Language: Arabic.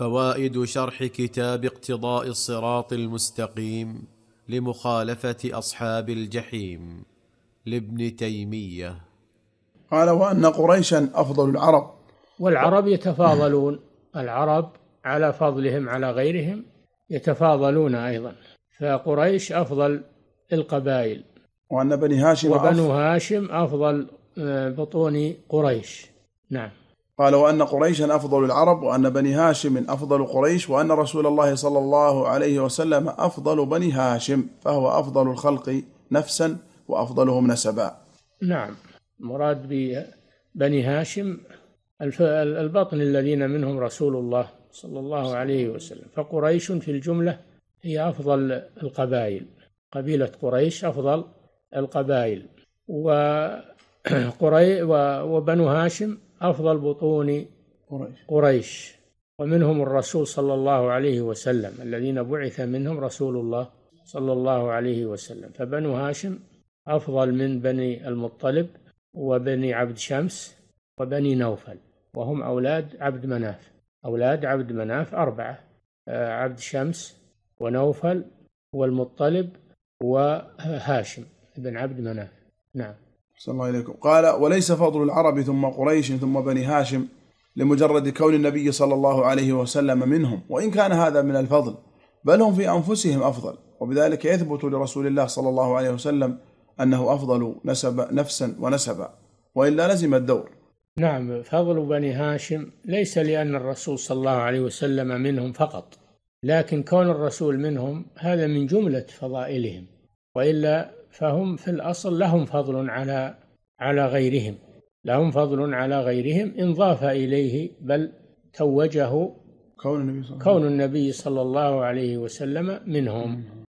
فوائد شرح كتاب اقتضاء الصراط المستقيم لمخالفه اصحاب الجحيم لابن تيميه قال وان قريشا افضل العرب والعرب يتفاضلون العرب على فضلهم على غيرهم يتفاضلون ايضا فقريش افضل القبائل وان بني هاشم وبنو هاشم افضل آه، بطون قريش نعم قال وأن قريشا أفضل العرب وأن بني هاشم أفضل قريش وأن رسول الله صلى الله عليه وسلم أفضل بني هاشم فهو أفضل الخلق نفسا وأفضلهم نسبا نعم مراد ببني هاشم البطن الذين منهم رسول الله صلى الله عليه وسلم فقريش في الجملة هي أفضل القبائل قبيلة قريش أفضل القبائل وقري وبنو هاشم أفضل بطون قريش, قريش ومنهم الرسول صلى الله عليه وسلم الذين بعث منهم رسول الله صلى الله عليه وسلم فبنو هاشم أفضل من بني المطلب وبني عبد شمس وبني نوفل وهم أولاد عبد مناف أولاد عبد مناف أربعة آه، عبد شمس ونوفل والمطلب وهاشم بن عبد مناف نعم صلى الله إليكم قال وليس فضل العرب ثم قريش ثم بني هاشم لمجرد كون النبي صلى الله عليه وسلم منهم وإن كان هذا من الفضل بل هم في أنفسهم أفضل وبذلك يثبت لرسول الله صلى الله عليه وسلم أنه أفضل نسب نفسا ونسبا وإلا لزم الدور نعم فضل بني هاشم ليس لأن الرسول صلى الله عليه وسلم منهم فقط لكن كون الرسول منهم هذا من جملة فضائلهم وإلا فهم في الأصل لهم فضل على على غيرهم لهم فضل على غيرهم إن ضاف إليه بل توجه كون النبي صلى, كون النبي صلى الله عليه وسلم منهم